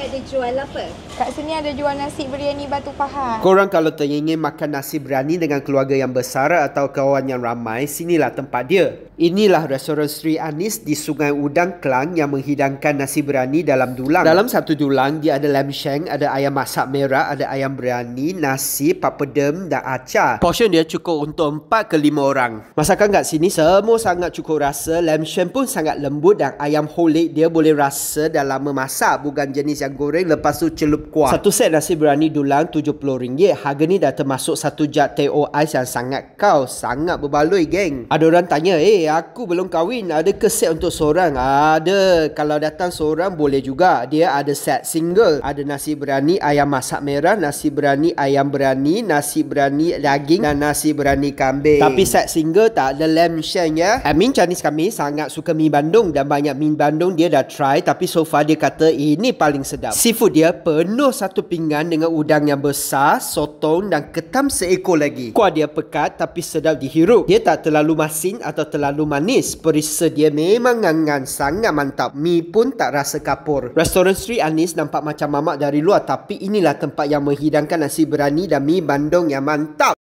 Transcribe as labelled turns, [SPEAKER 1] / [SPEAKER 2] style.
[SPEAKER 1] ada jual apa? Kat sini ada jual nasi biryani batu pahat.
[SPEAKER 2] Korang kalau teringin makan nasi biryani dengan keluarga yang besar atau kawan yang ramai, sinilah tempat dia. Inilah restoran Sri Anis di Sungai Udang Kelang yang menghidangkan nasi berani dalam dulang. Dalam satu dulang, dia ada lamb sheng, ada ayam masak merah, ada ayam berani, nasi, papadum dan
[SPEAKER 1] acar. Portion dia cukup untuk 4 ke 5 orang.
[SPEAKER 2] Masakan kat sini semua sangat cukup rasa. Lamb sheng pun sangat lembut dan ayam holik dia boleh rasa dalam memasak Bukan jenis yang ikan goreng lepas tu celup kuah. Satu set nasi berani dulang RM70. Harga ni dah termasuk satu jat teh o ais yang sangat kau sangat berbaloi geng. Ada orang tanya, "Eh, aku belum kahwin, ada ke set untuk seorang?" Ada. Kalau datang seorang boleh juga. Dia ada set single. Ada nasi berani ayam masak merah, nasi berani ayam berani, nasi berani daging dan nasi berani kambing. Tapi set single tak ada lamb shank ya. Amin Chinese kami sangat suka mi bandung dan banyak mi bandung dia dah try tapi so far dia kata ini paling sedap sedap. Seafood dia penuh satu pinggan dengan udang yang besar, sotong dan ketam seekor lagi. Kuah dia pekat tapi sedap dihirup. Dia tak terlalu masin atau terlalu manis. Perisa dia memang ngangan sangat mantap. Mi pun tak rasa kapur. Restoran Sri Anis
[SPEAKER 3] nampak macam mamak dari luar tapi inilah tempat yang menghidangkan nasi berani dan mi bandung yang mantap.